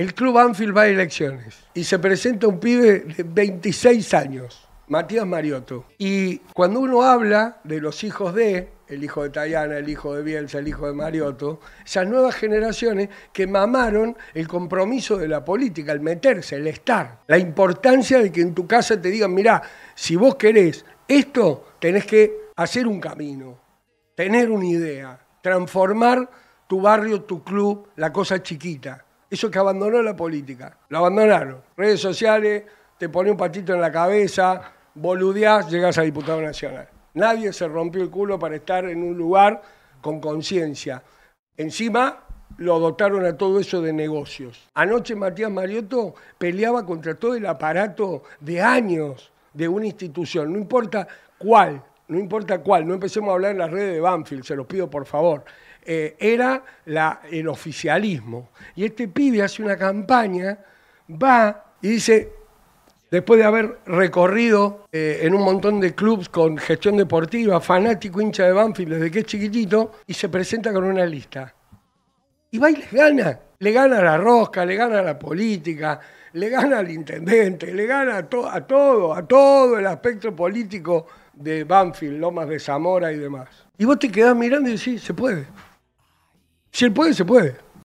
El Club Anfield va a elecciones y se presenta un pibe de 26 años, Matías Mariotto. Y cuando uno habla de los hijos de, el hijo de Tayana, el hijo de Bielsa, el hijo de Mariotto, esas nuevas generaciones que mamaron el compromiso de la política, el meterse, el estar, la importancia de que en tu casa te digan, mirá, si vos querés esto, tenés que hacer un camino, tener una idea, transformar tu barrio, tu club, la cosa chiquita. Eso que abandonó la política. Lo abandonaron. Redes sociales, te pone un patito en la cabeza, boludeás, llegás a diputado nacional. Nadie se rompió el culo para estar en un lugar con conciencia. Encima lo dotaron a todo eso de negocios. Anoche Matías Mariotto peleaba contra todo el aparato de años de una institución, no importa cuál, no importa cuál, no empecemos a hablar en las redes de Banfield, se los pido por favor, eh, era la, el oficialismo. Y este pibe hace una campaña, va y dice, después de haber recorrido eh, en un montón de clubes con gestión deportiva, fanático hincha de Banfield desde que es chiquitito, y se presenta con una lista. Y va y les gana. Le gana a la rosca, le gana a la política, le gana al intendente, le gana a, a todo, a todo el aspecto político de Banfield, Lomas de Zamora y demás. Y vos te quedás mirando y decís, se puede. Si él puede, se puede.